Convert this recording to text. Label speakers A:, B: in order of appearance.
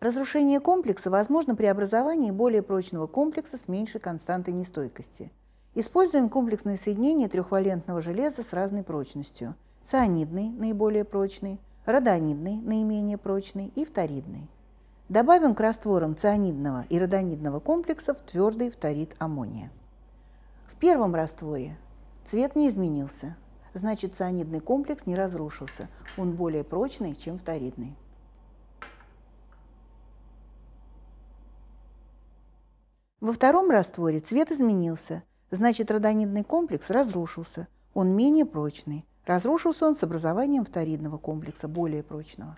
A: Разрушение комплекса возможно при образовании более прочного комплекса с меньшей константой нестойкости. Используем комплексные соединения трехвалентного железа с разной прочностью. Цианидный – наиболее прочный, родонидный – наименее прочный и фторидный. Добавим к растворам цианидного и родонидного комплексов твердый фторид аммония первом растворе цвет не изменился, значит цианидный комплекс не разрушился, он более прочный, чем вторидный. Во втором растворе цвет изменился, значит родонидный комплекс разрушился, он менее прочный. Разрушился он с образованием вторидного комплекса, более прочного.